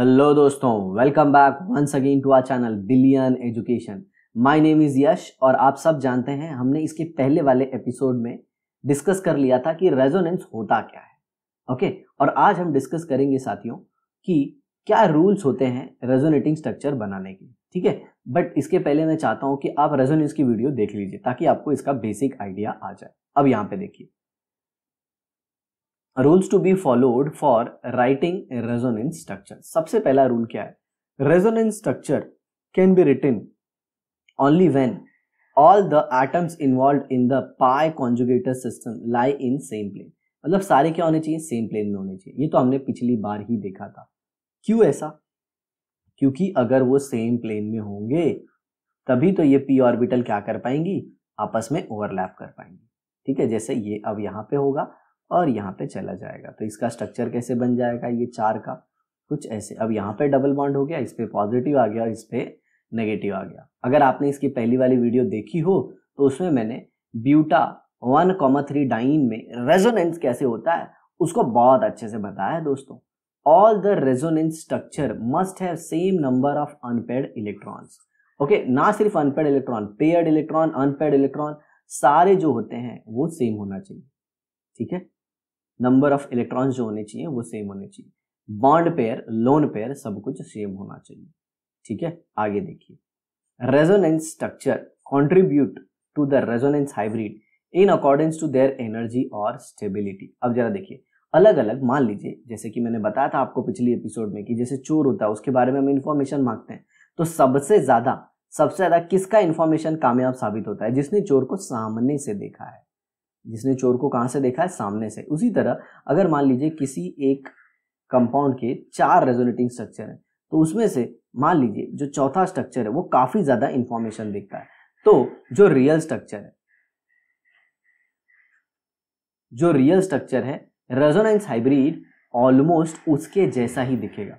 Hello दोस्तों welcome back once again to our channel billion education my name is Yash और आप सब जानते हैं हमने इसके पहले वाले एपिसोड में डिस्कस कर लिया था कि रेजोनेंस होता क्या है ओके और आज हम डिस्कस करेंगे साथियों कि क्या रूल्स होते हैं रेजोनेटिंग स्ट्रक्चर बनाने के ठीक है बट इसके पहले मैं चाहता हूँ कि आप रेजोनेंस की वीडियो देख लीजिए ताकि आपको इसका बेसिक आइडिया आ जाए अब यहाँ पे देखिए rules to be followed for writing resonance structure सबसे पहला रूल क्या है resonance structure can be written only when all the atoms involve in the pi conjugator system lie in same plane मतलब सारे क्या होने चाहिए सेम प्लेन में होने चाहिए ये तो हमने पिछली बार ही देखा था क्यों ऐसा क्योंकि अगर वो सेम प्लेन में होंगे तभी तो ये पी ऑर्बिटल क्या कर पाएंगी आपस में ओवरलैप कर पाएंगी ठीक है जैसे ये अब यहाँ पे होगा और यहाँ पे चला जाएगा तो इसका स्ट्रक्चर कैसे बन जाएगा ये चार का कुछ ऐसे अब यहाँ पे डबल बॉन्ड हो गया इस पर पॉजिटिव आ गया और इस पर नेगेटिव आ गया अगर आपने इसकी पहली वाली वीडियो देखी हो तो उसमें मैंने buta one comma three diene में रेजोनेंस कैसे होता है उसको बहुत अच्छे से बताया है दोस्तों all the resonance structure must have same number of unpaired electrons okay ना सिर्फ unpaired electron paired electron unpaired electron सारे जो होते हैं वो सेम होना चाहिए ठीक है नंबर ऑफ इलेक्ट्रॉन्स जो होने चाहिए वो सेम होने चाहिए बॉन्ड पेयर लोन पेयर सब कुछ सेम होना चाहिए ठीक है आगे देखिए resonance structure contribute to the resonance hybrid in according to their energy और स्टेबिलिटी अब जरा देखिए अलग अलग मान लीजिए जैसे कि मैंने बताया था आपको पिछली एपिसोड में कि जैसे चोर होता है उसके बारे में हम इन्फॉर्मेशन मांगते हैं तो सबसे ज़्यादा सबसे ज़्यादा किसका इन्फॉर्मेशन कामयाब साबित होता है जिसने चोर को सामने से देखा है जिसने चोर को कहाँ से देखा है सामने से उसी तरह अगर मान लीजिए किसी एक कंपाउंड के चार रेजोनेटिंग स्ट्रक्चर हैं तो उसमें से मान लीजिए जो चौथा स्ट्रक्चर है वो काफी ज्यादा इंफॉर्मेशन देखता है तो जो रियल स्ट्रक्चर है जो रियल स्ट्रक्चर है रेजोनेंस हाइब्रिड ऑलमोस्ट उसके जैसा ही दिखेगा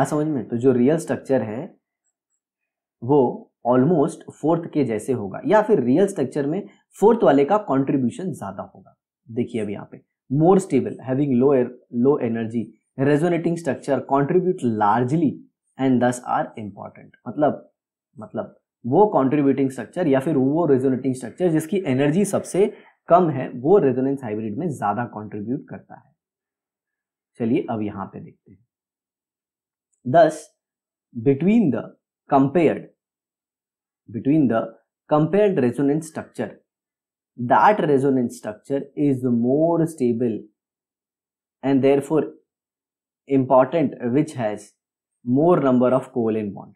आ समझ में तो जो रियल स्ट्रक्चर है वो ऑलमोस्ट फोर्थ के जैसे होगा या फिर रियल स्ट्रक्चर में फोर्थ वाले का कॉन्ट्रीब्यूशन ज़्यादा होगा देखिए अब यहाँ पे more stable having low low energy resonating structure contribute largely and this are important मतलब मतलब वो कॉन्ट्रीब्यूटिंग स्ट्रक्चर या फिर वो रेजोनेटिंग स्ट्रक्चर जिसकी एनर्जी सबसे कम है वो रेजोनेंस हाइब्रिड में ज़्यादा कॉन्ट्रीब्यूट करता है चलिए अब यहाँ पे देखते हैं this between the compared between the compared resonance structure that resonance structure is more stable and therefore important which has more number of covalent bond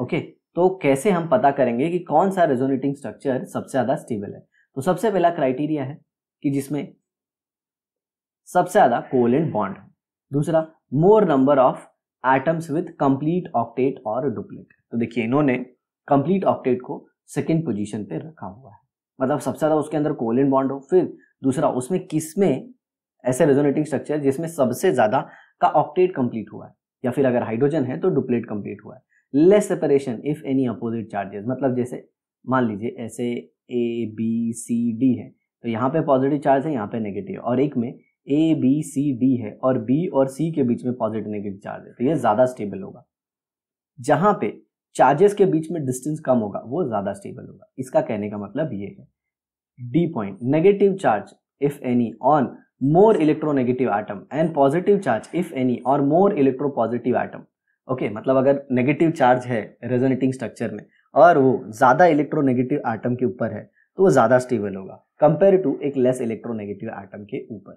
okay okay, तो कैसे हम पता करेंगे कि कौन सा रेजोनेटिंग स्ट्रक्चर सबसे ज्यादा स्टेबल है तो सबसे पहला क्राइटेरिया है कि जिसमें सबसे ज्यादा कोवलेंट बॉन्ड है दूसरा more number of atoms with complete octet और डुप्लेट तो देखिए इन्होंने कंप्लीट ऑक्टेट को सेकेंड पोजिशन पे रखा हुआ है मतलब सबसे ज़्यादा उसके अंदर कोलिन बॉन्ड हो फिर दूसरा उसमें किसमें ऐसे रेजोनेटिंग स्ट्रक्चर जिसमें सबसे ज़्यादा का ऑक्टेट कंप्लीट हुआ है या फिर अगर हाइड्रोजन है तो डुप्लेट कंप्लीट हुआ है less separation if any opposite charges मतलब जैसे मान लीजिए ऐसे ए बी सी डी है तो यहाँ पे पॉजिटिव चार्ज है यहाँ पे नेगेटिव और एक में ए बी सी डी है और बी और सी के बीच में पॉजिटिव नेगेटिव चार्ज है तो ये ज़्यादा स्टेबल होगा जहाँ पे चार्जेस के बीच में डिस्टेंस कम होगा वो ज़्यादा स्टेबल होगा इसका कहने का मतलब ये है the point negative charge if any on more electronegative atom and positive charge if any और more electropositive atom okay मतलब अगर नेगेटिव चार्ज है रेजोनेटिंग स्ट्रक्चर में और वो ज़्यादा इलेक्ट्रोनेगेटिव आइटम के ऊपर है तो वो ज़्यादा स्टेबल होगा कंपेयर टू एक लेस इलेक्ट्रोनेगेटिव आइटम के ऊपर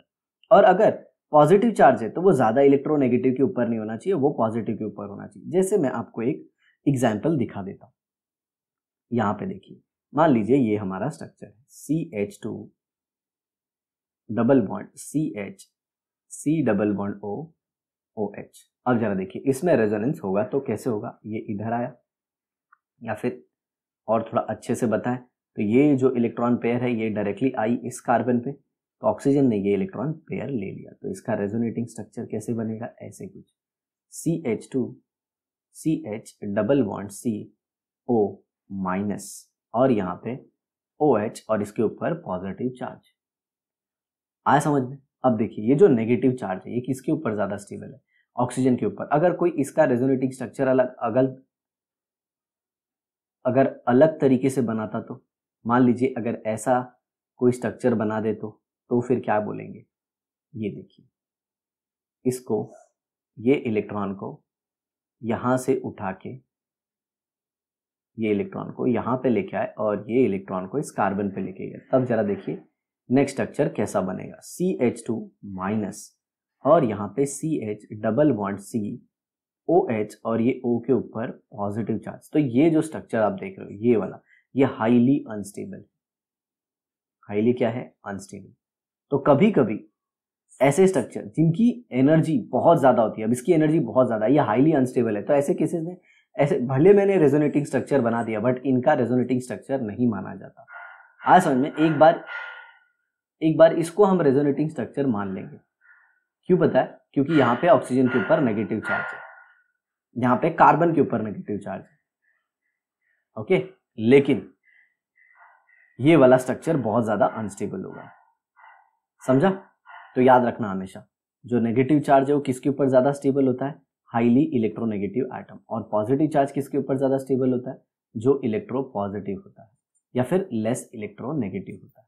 और अगर पॉजिटिव चार्ज है तो वो ज़्यादा इलेक्ट्रोनेगेटिव के ऊपर नहीं होना चाहिए वो पॉजिटिव के ऊपर होना चाहिए जैसे मैं आपको एक एग्जाम्पल दिखा देता हूं यहां पे देखिए मान लीजिए ये हमारा स्ट्रक्चर है C H two double bond C H C double bond O O H अब जरा देखिए इसमें रेजोनेंस होगा तो कैसे होगा ये इधर आया या फिर और थोड़ा अच्छे से बताएं तो ये जो इलेक्ट्रॉन पेयर है ये डायरेक्टली आई इस कार्बन पे तो ऑक्सीजन ने ये इलेक्ट्रॉन पेयर ले लिया तो इसका रेजोनेटिंग स्ट्रक्चर कैसे बनेगा ऐसे कुछ C H two C H double bond C O minus और यहाँ पे ओ एच और इसके ऊपर पॉजिटिव चार्ज आया समझ में अब देखिए ये जो नेगेटिव चार्ज है ये किसके ऊपर ज़्यादा स्टेबल है ऑक्सीजन के ऊपर अगर कोई इसका रेजोनेटिंग स्ट्रक्चर अलग अगल अगर अलग तरीके से बनाता तो मान लीजिए अगर ऐसा कोई स्ट्रक्चर बना दे तो तो फिर क्या बोलेंगे ये देखिए इसको ये इलेक्ट्रॉन को यहां से उठा के ये इलेक्ट्रॉन को यहां पे लेके आए और ये इलेक्ट्रॉन को इस कार्बन पे लेके गए तब जरा देखिए नेक्स्ट स्ट्रक्चर कैसा बनेगा सी एच टू माइनस और यहाँ पे C H double bond C O H और ये ओ के ऊपर पॉजिटिव चार्ज तो ये जो स्ट्रक्चर आप देख रहे हो ये वाला ये हाईली अनस्टेबल हाईली क्या है अनस्टेबल तो कभी कभी ऐसे स्ट्रक्चर जिनकी एनर्जी बहुत ज़्यादा होती है अब इसकी एनर्जी बहुत ज़्यादा है ये हाईली अनस्टेबल है तो ऐसे केसेस में ऐसे भले मैंने रेजोनेटिंग स्ट्रक्चर बना दिया बट इनका रेजोनेटिंग स्ट्रक्चर नहीं माना जाता आज समझ में एक बार एक बार इसको हम रेजोनेटिंग स्ट्रक्चर मान लेंगे क्यों पता है क्योंकि यहाँ पे ऑक्सीजन के ऊपर नेगेटिव चार्ज है यहाँ पे कार्बन के ऊपर नेगेटिव चार्ज है ओके लेकिन ये वाला स्ट्रक्चर बहुत ज़्यादा अनस्टेबल होगा समझा तो याद रखना हमेशा जो नेगेटिव चार्ज है वो किसके ऊपर ज़्यादा स्टेबल होता है हाईली इलेक्ट्रोनेगेटिव आइटम और पॉजिटिव चार्ज किसके ऊपर ज़्यादा स्टेबल होता है जो इलेक्ट्रो पॉजिटिव होता है या फिर लेस इलेक्ट्रो नेगेटिव होता है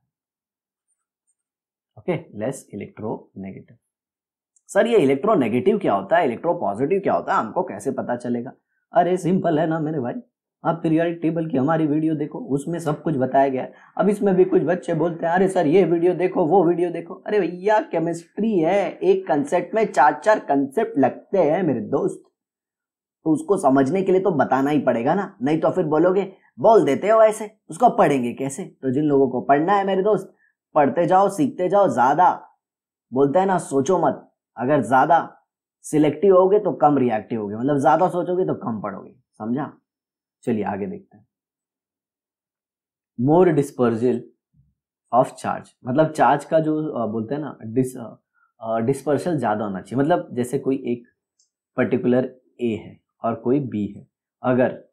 okay less electronegative sir ये इलेक्ट्रो नेगेटिव क्या होता है इलेक्ट्रो पॉजिटिव क्या होता है हमको कैसे पता चलेगा अरे सिंपल है ना मेरे भाई आप पीरियडिक टेबल की हमारी वीडियो देखो उसमें सब कुछ बताया गया है अब इसमें भी कुछ बच्चे बोलते हैं अरे सर ये वीडियो देखो वो वीडियो देखो अरे भैया केमिस्ट्री है एक कंसेप्ट में चार चार कंसेप्ट लगते हैं मेरे दोस्त तो उसको समझने के लिए तो बताना ही पड़ेगा ना नहीं तो फिर बोलोगे बोल देते हो ऐसे उसको पढ़ेंगे कैसे तो जिन लोगों को पढ़ना है मेरे दोस्त पढ़ते जाओ सीखते जाओ ज़्यादा बोलते हैं ना सोचो मत अगर ज़्यादा सिलेक्टिव होगे तो कम रिएक्टिव होगे मतलब ज़्यादा सोचोगे तो कम पढ़ोगे समझा चलिए आगे देखते हैं मोर डिस्पर्जल ऑफ चार्ज मतलब चार्ज का जो बोलते हैं ना डिस डिस्पर्सल ज़्यादा होना चाहिए मतलब जैसे कोई एक पर्टिकुलर ए है और कोई बी है अगर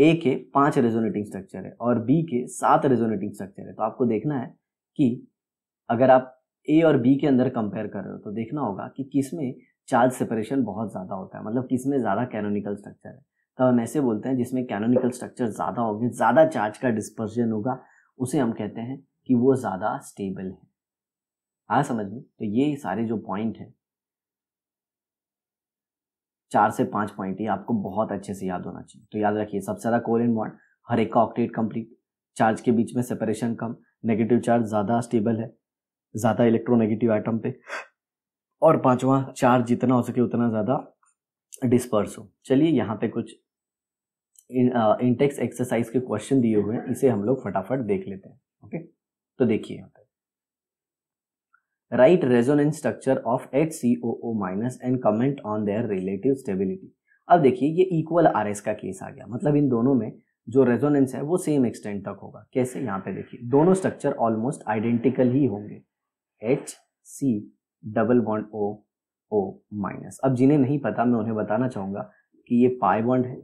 ए के पांच रेजोनेटिंग स्ट्रक्चर है और बी के सात रेजोनेटिंग स्ट्रक्चर है तो आपको देखना है कि अगर आप ए और बी के अंदर कंपेयर कर रहे हो तो देखना होगा कि किस में चार्ज सेपरेशन बहुत ज़्यादा होता है मतलब किस में ज़्यादा कैनोनिकल स्ट्रक्चर है तब हम ऐसे बोलते हैं जिसमें कैनोनिकल स्ट्रक्चर ज़्यादा होगी ज़्यादा चार्ज का डिस्पर्जन होगा उसे हम कहते हैं कि वो ज़्यादा स्टेबल है आया हाँ, समझ में तो ये सारे जो पॉइंट हैं चार से पांच पॉइंट ये आपको बहुत अच्छे से याद होना चाहिए तो याद रखिए सबसे ज़्यादा कोर इन बॉन्ड हर एक का ऑक्टेट कंप्लीट चार्ज के बीच में सेपरेशन कम नेगेटिव चार्ज ज़्यादा स्टेबल है ज़्यादा इलेक्ट्रोनेगेटिव आइटम पे और पांचवा चार्ज जितना हो सके उतना ज़्यादा डिस्पर्स हो चलिए यहाँ पे कुछ इंटेक्स एक्सरसाइज के क्वेश्चन दिए हुए हैं इसे हम लोग फटाफट देख लेते हैं ओके तो देखिए यहाँ पे write resonance structure of H C O O minus and comment on their relative stability अब देखिए ये इक्वल आर एस का केस आ गया मतलब इन दोनों में जो रेजोनेंस है वो सेम एक्सटेंट तक होगा कैसे यहाँ पे देखिए दोनों स्ट्रक्चर ऑलमोस्ट आइडेंटिकल ही होंगे H C double bond O O minus अब जिन्हें नहीं पता मैं उन्हें बताना चाहूँगा कि ये पाई बॉन्ड है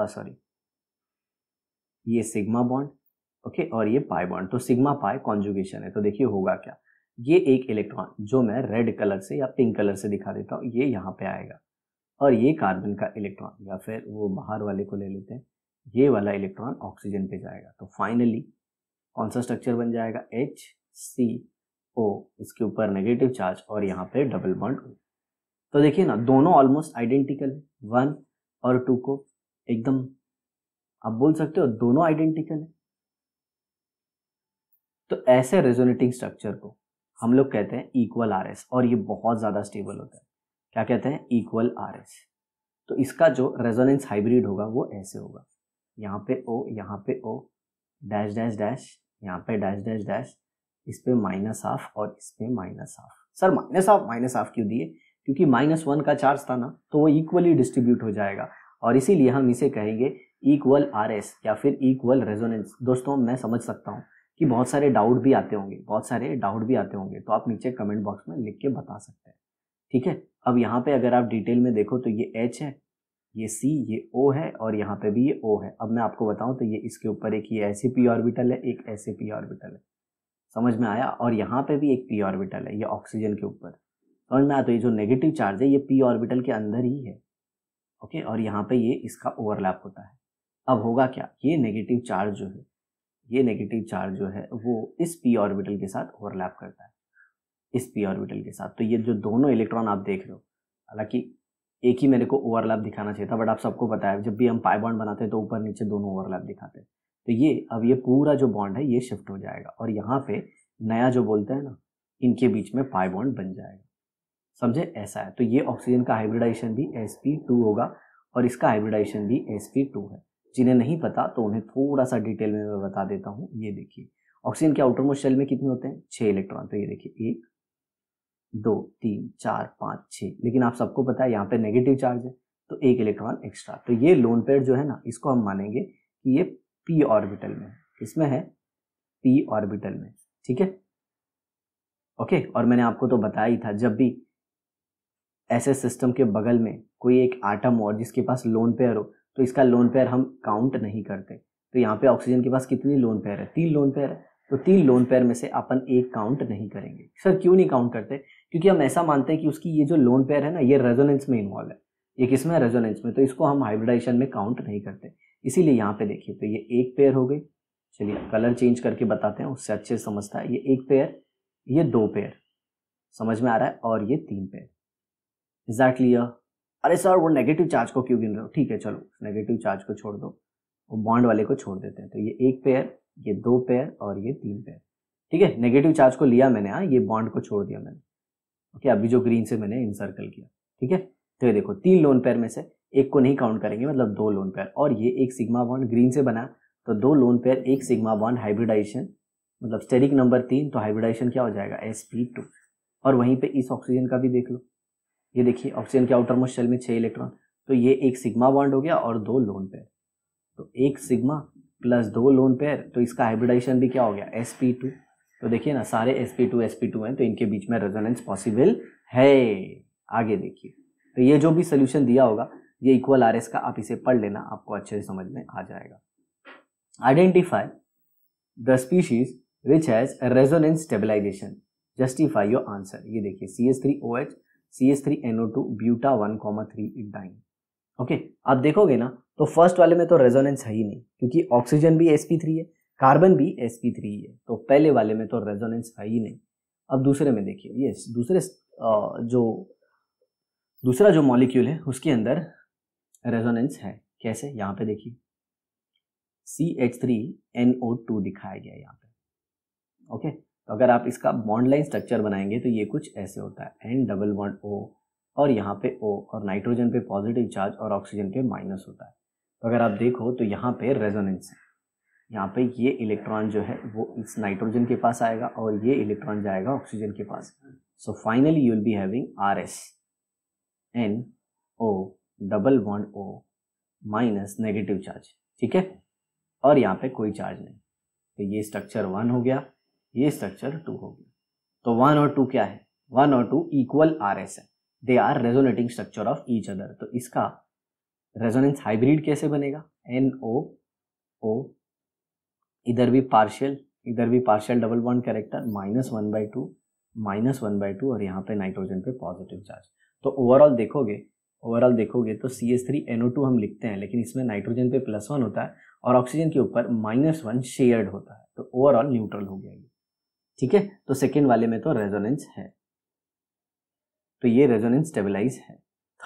सॉरी uh, ये सिग्मा बॉन्ड ओके और ये पाई बॉन्ड तो सिग्मा पाई कॉन्जुगेशन है तो देखिए होगा क्या ये एक इलेक्ट्रॉन जो मैं रेड कलर से या पिंक कलर से दिखा देता हूँ ये यहाँ पे आएगा और ये कार्बन का इलेक्ट्रॉन या फिर वो बाहर वाले को ले लेते हैं ये वाला इलेक्ट्रॉन ऑक्सीजन पे जाएगा तो फाइनली कौन सा स्ट्रक्चर बन जाएगा एच सी ओ इसके ऊपर नेगेटिव चार्ज और यहाँ पे डबल बॉन्ड तो देखिए ना दोनों ऑलमोस्ट आइडेंटिकल है वन और टू को एकदम आप बोल सकते हो दोनों आइडेंटिकल है तो ऐसे रेजोनेटिंग स्ट्रक्चर को हम लोग कहते हैं इक्वल आर एस और ये बहुत ज़्यादा स्टेबल होता है क्या कहते हैं इक्वल आर एस तो इसका जो रेजोनेंस हाइब्रिड होगा वो ऐसे होगा यहाँ पे ओ यहाँ पे ओ डैश डैश डैश यहाँ पे डैश डैश डैश इस पे माइनस हाफ और इस पे minus half sir minus half minus half क्यों दिए क्योंकि माइनस वन का चार्ज था ना तो वो इक्वली डिस्ट्रीब्यूट हो जाएगा और इसीलिए हम इसे कहेंगे इक्वल आर एस या फिर इक्वल रेजोनेंस दोस्तों मैं समझ सकता हूँ कि बहुत सारे डाउट भी आते होंगे बहुत सारे डाउट भी आते होंगे तो आप नीचे कमेंट बॉक्स में लिख के बता सकते हैं ठीक है अब यहाँ पे अगर आप डिटेल में देखो तो ये एच है ये सी ये ओ है और यहाँ पे भी ये ओ है अब मैं आपको बताऊँ तो ये इसके ऊपर एक ये ऐसे पी ऑर्बिटल है एक ऐसे पी ऑर्बिटल है समझ में आया और यहाँ पे भी एक पी ऑर्बिटल है ये ऑक्सीजन के ऊपर समझ में आया तो ये जो नेगेटिव चार्ज है ये पी ऑर्बिटल के अंदर ही है ओके और यहाँ पे ये इसका ओवरलैप होता है अब होगा क्या ये नेगेटिव चार्ज जो है ये नेगेटिव चार्ज जो है वो इस पी ऑर्बिटल के साथ ओवरलैप करता है इस पी ऑर्बिटल के साथ तो ये जो दोनों इलेक्ट्रॉन आप देख रहे हो हालांकि एक ही मेरे को ओवरलैप दिखाना चाहिए था बट आप सबको पता है जब भी हम पाई बॉन्ड बनाते हैं तो ऊपर नीचे दोनों ओवरलैप दिखाते हैं तो ये अब ये पूरा जो बॉन्ड है ये शिफ्ट हो जाएगा और यहाँ पे नया जो बोलते हैं ना इनके बीच में पाई बॉन्ड बन जाएगा समझे ऐसा है तो ये ऑक्सीजन का हाइब्रिडाइजेशन भी एस होगा और इसका हाइब्रिडाइजेशन भी एस है जिन्हें नहीं पता तो उन्हें थोड़ा सा डिटेल में मैं बता देता हूँ ये देखिए ऑक्सीजन के मोस्ट शेल में कितने होते हैं छः इलेक्ट्रॉन तो ये देखिए एक दो तीन चार पाँच छः लेकिन आप सबको पता है यहाँ पे नेगेटिव चार्ज है तो एक इलेक्ट्रॉन एक्स्ट्रा तो ये लोन पेड जो है ना इसको हम मानेंगे कि ये पी ऑर्बिटल में इसमें है पी ऑर्बिटल में ठीक है ओके और मैंने आपको तो बताया ही था जब भी ऐसे सिस्टम के बगल में कोई एक आटम और जिसके पास लोन पेयर हो तो इसका लोन पेयर हम काउंट नहीं करते तो यहाँ पे ऑक्सीजन के पास कितनी लोन पेयर है तीन लोन पेयर है तो तीन लोन पेयर में से अपन एक काउंट नहीं करेंगे सर क्यों नहीं काउंट करते क्योंकि हम ऐसा मानते हैं कि उसकी ये जो लोन पेयर है ना ये रेजोनेंस में इन्वॉल्व है ये किसमें रेजोनेंस में तो इसको हम हाइब्रिडाइजेशन में काउंट नहीं करते इसीलिए यहाँ पे देखिए तो ये एक पेयर हो गई चलिए कलर चेंज करके बताते हैं उससे अच्छे समझता है ये एक पेयर ये दो पेयर समझ में आ रहा है और ये तीन पेयर इज दैट क्लियर अरे सर वो नेगेटिव चार्ज को क्यों गिन रहे हो ठीक है चलो नेगेटिव चार्ज को छोड़ दो वो बॉन्ड वाले को छोड़ देते हैं तो ये एक पेयर ये दो पेयर और ये तीन पेयर ठीक है नेगेटिव चार्ज को लिया मैंने हाँ ये बॉन्ड को छोड़ दिया मैंने ओके अभी जो ग्रीन से मैंने इंसर्कल किया ठीक है तो ये देखो तीन लोन पेयर में से एक को नहीं काउंट करेंगे मतलब दो लोन पेयर और ये एक सिग्मा बॉन्ड ग्रीन से बना तो दो लोन पेयर एक सिग्मा बॉन्ड हाइब्रिडाइजेशन मतलब स्टेरिक नंबर तीन तो हाइब्रिडाइजेशन क्या हो जाएगा एस पी टू और वहीं पे इस ऑक्सीजन का भी देख लो ये देखिए ऑक्सीजन के आउटर मोस्ट शेल में छः इलेक्ट्रॉन तो ये एक सिग्मा बॉन्ड हो गया और दो लोन पेयर तो एक सिग्मा प्लस दो लोन पेयर तो इसका हाइब्रिडाइजेशन भी क्या हो गया एस पी टू तो देखिए ना सारे S P two S P two हैं तो इनके बीच में रेजोनेंस पॉसिबल है आगे देखिए तो ये जो भी सोल्यूशन दिया होगा ये इक्वल आर एस का आप इसे पढ़ लेना आपको अच्छे से समझ में आ जाएगा identify the species which has resonance stabilization justify your answer ये देखिए C S three O H C S three NO two buta one comma three diene okay आप देखोगे ना तो फर्स्ट वाले में तो रेजोनेंस है ही नहीं क्योंकि ऑक्सीजन भी एस पी थ्री है कार्बन भी एस पी थ्री है तो पहले वाले में तो रेजोनेंस है ही नहीं अब दूसरे में देखिए ये दूसरे जो दूसरा जो मॉलिक्यूल है उसके अंदर रेजोनेंस है कैसे यहाँ पे देखिए C H three N O two दिखाया गया यहाँ पे ओके तो अगर आप इसका बॉन्ड लाइन स्ट्रक्चर बनाएंगे तो ये कुछ ऐसे होता है एन डबल बॉन्ड ओ और यहाँ पे ओ और नाइट्रोजन पे पॉजिटिव चार्ज और ऑक्सीजन पे माइनस होता है तो अगर आप देखो तो यहाँ पे रेजोनेंस है यहाँ पे ये इलेक्ट्रॉन जो है वो इस नाइट्रोजन के पास आएगा और ये इलेक्ट्रॉन जाएगा ऑक्सीजन के पास so finally you will be having R S N O double bond O minus negative charge ठीक है और यहाँ पे कोई चार्ज नहीं तो ये स्ट्रक्चर वन हो गया ये स्ट्रक्चर टू होगी तो वन और टू क्या है वन और टू इक्वल आर एस है they are resonating structure of each other तो इसका रेजोनेंस हाइब्रिड कैसे बनेगा एन ओ ओ इधर भी पार्शियल इधर भी partial double one character minus one by two minus one by two और यहाँ पे नाइट्रोजन पे पॉजिटिव चार्ज तो ओवरऑल देखोगे ओवरऑल देखोगे तो C S three N O two हम लिखते हैं लेकिन इसमें नाइट्रोजन पे प्लस वन होता है और ऑक्सीजन के ऊपर माइनस वन शेयर्ड होता है तो ओवरऑल न्यूट्रल हो गया ठीक है तो सेकेंड वाले में तो रेजोनेंस है तो ये रेजोनेंस स्टेबलाइज है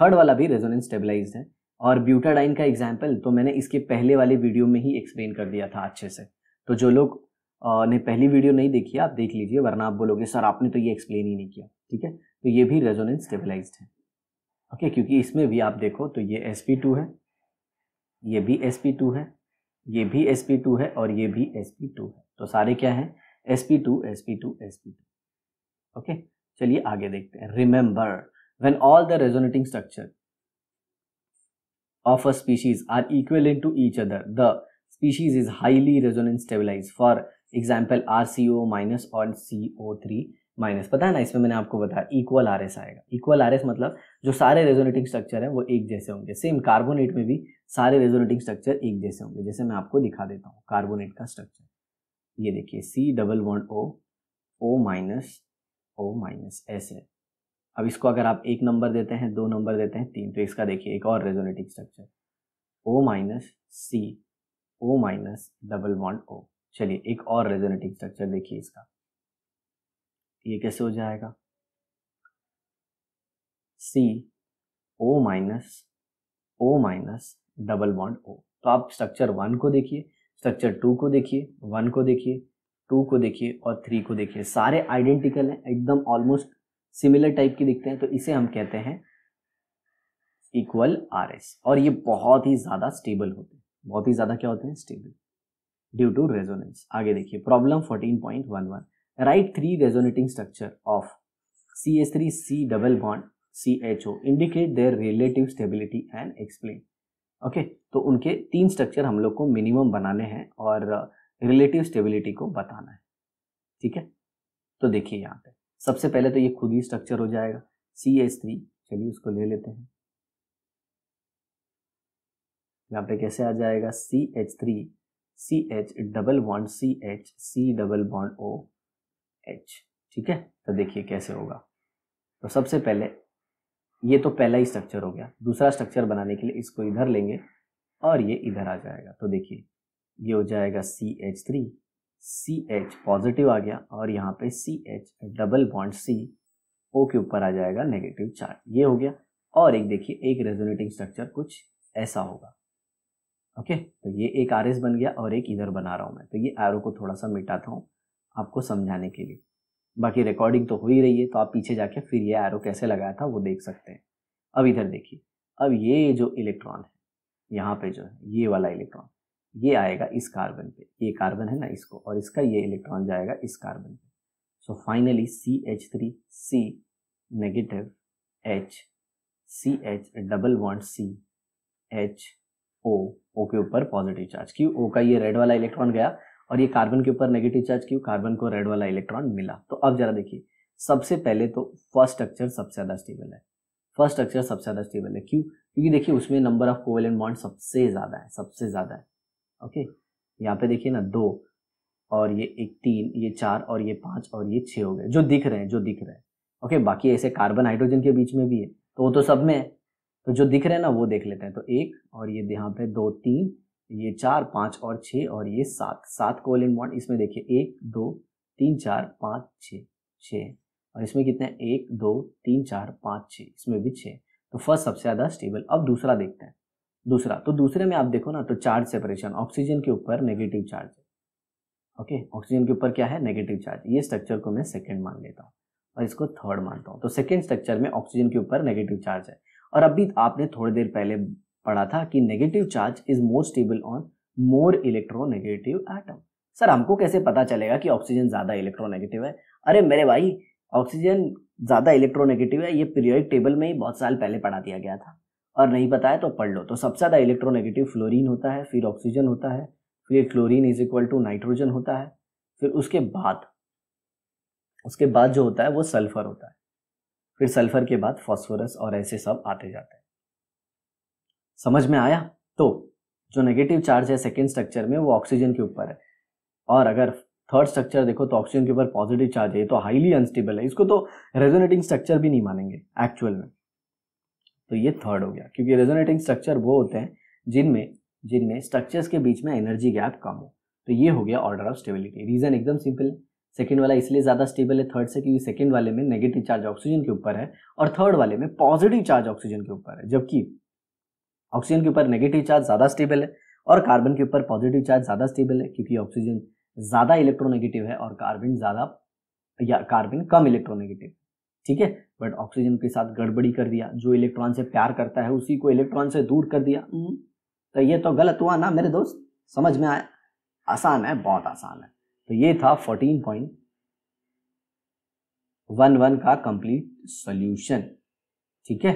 थर्ड वाला भी रेजोनेंस स्टेबलाइज है और ब्यूटाडाइन का एग्जाम्पल तो मैंने इसके पहले वाले वीडियो में ही एक्सप्लेन कर दिया था अच्छे से तो जो लोग ने पहली वीडियो नहीं देखी आप देख लीजिए वरना आप बोलोगे सर आपने तो ये एक्सप्लेन ही नहीं किया ठीक है तो ये भी रेजोनेंस स्टेबलाइज है ओके क्योंकि इसमें भी आप देखो तो ये एस है ये भी एस है ये भी एस है और ये भी एस है तो सारे क्या हैं sp2 sp2 sp2 ओके चलिए आगे देखते हैं remember when all the resonating structure of are equal in to each other the species is highly is stabilize for example R C O minus और सी ओ थ्री माइनस पता है ना इसमें मैंने आपको बताया इक्वल आर एस आएगा equal R S मतलब जो सारे रेजोनेटिंग स्ट्रक्चर है वो एक जैसे होंगे सेम कार्बोनेट में भी सारे रेजोनेटिंग स्ट्रक्चर एक जैसे होंगे जैसे मैं आपको दिखा देता हूँ कार्बोनेट का स्ट्रक्चर ये देखिए C double one O O minus O minus ऐसे अब इसको अगर आप एक नंबर देते हैं दो नंबर देते हैं तीन तो इसका देखिए एक और resonating structure O minus C O minus double one O चलिए एक और रेजोनेटिंग स्ट्रक्चर देखिए इसका ये कैसे हो जाएगा C O minus O minus double one O तो आप स्ट्रक्चर वन को देखिए स्ट्रक्चर टू को देखिए वन को देखिए टू को देखिए और थ्री को देखिए सारे आइडेंटिकल हैं एकदम ऑलमोस्ट सिमिलर टाइप के दिखते हैं तो इसे हम कहते हैं इक्वल आर एस और ये बहुत ही ज़्यादा स्टेबल होते हैं बहुत ही ज़्यादा क्या होते हैं स्टेबल ड्यू टू रेजोनेंस आगे देखिए problem fourteen point one one write three resonating structure of C S three C double bond C H O indicate their relative stability and explain okay तो उनके तीन स्ट्रक्चर हम लोग को minimum बनाने हैं और रिलेटिव स्टेबिलिटी को बताना है ठीक है तो देखिए यहाँ पे सबसे पहले तो ये खुद ही स्ट्रक्चर हो जाएगा सी एस थ्री चलिए उसको ले लेते हैं यहाँ पे कैसे आ जाएगा C H three C H double bond C H C double bond O H ठीक है तो देखिए कैसे होगा तो सबसे पहले ये तो पहला ही स्ट्रक्चर हो गया दूसरा स्ट्रक्चर बनाने के लिए इसको इधर लेंगे और ये इधर आ जाएगा तो देखिए ये हो जाएगा C H three C H positive आ गया और यहाँ पे C H double bond C O के ऊपर आ जाएगा नेगेटिव चार्ज ये हो गया और एक देखिए एक रेजोनेटिंग स्ट्रक्चर कुछ ऐसा होगा ओके तो ये एक आर बन गया और एक इधर बना रहा हूँ मैं तो ये आर को थोड़ा सा मिटाता हूँ आपको समझाने के लिए बाकी रिकॉर्डिंग तो हो ही रही है तो आप पीछे जाके फिर ये एरो कैसे लगाया था वो देख सकते हैं अब इधर देखिए अब ये जो इलेक्ट्रॉन है यहाँ पे जो है ये वाला इलेक्ट्रॉन ये आएगा इस कार्बन पे ये कार्बन है ना इसको और इसका ये इलेक्ट्रॉन जाएगा इस कार्बन पे so finally C H three C negative H C H double one C H O O के ऊपर पॉजिटिव चार्ज क्यों ओ का ये रेड वाला इलेक्ट्रॉन गया और ये कार्बन के ऊपर नेगेटिव चार्ज क्यों कार्बन को रेड वाला इलेक्ट्रॉन मिला तो अब जरा देखिए सबसे पहले तो फर्स्ट स्ट्रक्चर सबसे ज़्यादा स्टेबल है फर्स्ट स्ट्रक्चर सबसे ज़्यादा स्टेबल है क्यों क्योंकि देखिए उसमें नंबर ऑफ कोवेलेंट बॉन्ड सबसे ज़्यादा है सबसे ज़्यादा है ओके यहाँ पे देखिए ना दो और ये एक तीन ये चार और ये पाँच और ये छः हो गए जो दिख रहे हैं जो दिख रहे हैं ओके बाकी ऐसे कार्बन हाइड्रोजन के बीच में भी है तो वो तो सब में है तो जो दिख रहे हैं ना वो देख लेते हैं तो एक और ये यहाँ पे दो तीन ये चार पाँच और छः और ये सात सात कोवलेंट बॉन्ड इसमें देखिए एक दो तीन चार पाँच छः छः और इसमें कितने हैं एक दो तीन चार पाँच छः इसमें भी छः तो फर्स्ट सबसे ज़्यादा स्टेबल अब दूसरा देखते हैं दूसरा तो दूसरे में आप देखो ना तो चार्ज सेपरेशन ऑक्सीजन के ऊपर नेगेटिव चार्ज ओके ऑक्सीजन के ऊपर क्या है नेगेटिव चार्ज ये स्ट्रक्चर को मैं सेकेंड मान लेता हूँ और इसको थर्ड मानता हूँ तो सेकेंड स्ट्रक्चर में ऑक्सीजन के ऊपर नेगेटिव चार्ज है और अभी आपने थोड़ी देर पहले पढ़ा था कि negative charge is more stable on more electronegative atom sir हमको कैसे पता चलेगा कि ऑक्सीजन ज़्यादा इलेक्ट्रोनेगेटिव है अरे मेरे भाई ऑक्सीजन ज़्यादा इलेक्ट्रोनेगेटिव है ये पीरियोडिक टेबल में ही बहुत साल पहले पढ़ा दिया गया था और नहीं पता है तो पढ़ लो तो सबसे ज़्यादा इलेक्ट्रोनेगेटिव फ्लोरीन होता है फिर ऑक्सीजन होता है फिर chlorine is equal to nitrogen होता है फिर उसके बाद उसके बाद जो होता है वो सल्फर होता है फिर सल्फर के बाद फॉस्फोरस और ऐसे सब आते जाते हैं समझ में आया तो जो नेगेटिव चार्ज है सेकेंड स्ट्रक्चर में वो ऑक्सीजन के ऊपर है और अगर थर्ड स्ट्रक्चर देखो तो ऑक्सीजन के ऊपर पॉजिटिव चार्ज है तो हाईली अनस्टेबल है इसको तो रेजोनेटिंग स्ट्रक्चर भी नहीं मानेंगे एक्चुअल में तो ये थर्ड हो गया क्योंकि रेजोनेटिंग स्ट्रक्चर वो होते हैं जिनमें जिनमें स्ट्रक्चर्स के बीच में एनर्जी गैप कम हो तो ये हो गया ऑर्डर ऑफ स्टेबिलिटी रीज़न एकदम सिंपल है सेकेंड वाला इसलिए ज़्यादा स्टेबल है थर्ड से क्योंकि सेकेंड वाले में नेगेटिव चार्ज ऑक्सीजन के ऊपर है और थर्ड वाले में पॉजिटिव चार्ज ऑक्सीजन के ऊपर है जबकि ऑक्सीजन के ऊपर नेगेटिव चार्ज ज़्यादा स्टेबल है और कार्बन के ऊपर पॉजिटिव चार्ज ज़्यादा स्टेबल है क्योंकि ऑक्सीजन ज़्यादा इलेक्ट्रोनेगेटिव है और कार्बन ज़्यादा या कार्बन कम इलेक्ट्रोनेगेटिव ठीक है बट ऑक्सीजन के साथ गड़बड़ी कर दिया जो इलेक्ट्रॉन से प्यार करता है उसी को इलेक्ट्रॉन से दूर कर दिया हम्म। तो ये तो गलत हुआ ना मेरे दोस्त समझ में आया आसान है बहुत आसान है तो ये था फोर्टीन पॉइंट वन वन का कंप्लीट सोल्यूशन ठीक है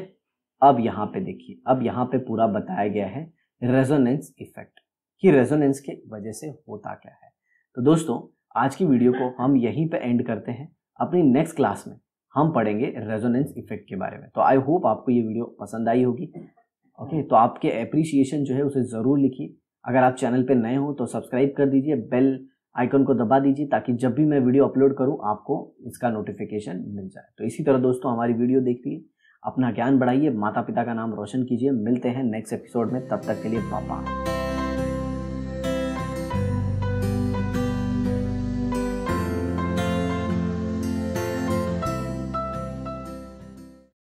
अब यहाँ पे देखिए अब यहाँ पे पूरा बताया गया है रेजोनेंस इफेक्ट कि रेजोनेंस के वजह से होता क्या है तो दोस्तों आज की वीडियो को हम यहीं पे एंड करते हैं अपनी नेक्स्ट क्लास में हम पढ़ेंगे रेजोनेंस इफेक्ट के बारे में तो आई होप आपको ये वीडियो पसंद आई होगी ओके तो आपके अप्रिसिएशन जो है उसे ज़रूर लिखिए अगर आप चैनल पर नए हो तो सब्सक्राइब कर दीजिए बेल आइकन को दबा दीजिए ताकि जब भी मैं वीडियो अपलोड करूँ आपको इसका नोटिफिकेशन मिल जाए तो इसी तरह दोस्तों हमारी वीडियो देखती है अपना ज्ञान बढ़ाइए माता पिता का नाम रोशन कीजिए मिलते हैं नेक्स्ट एपिसोड में तब तक के लिए पापा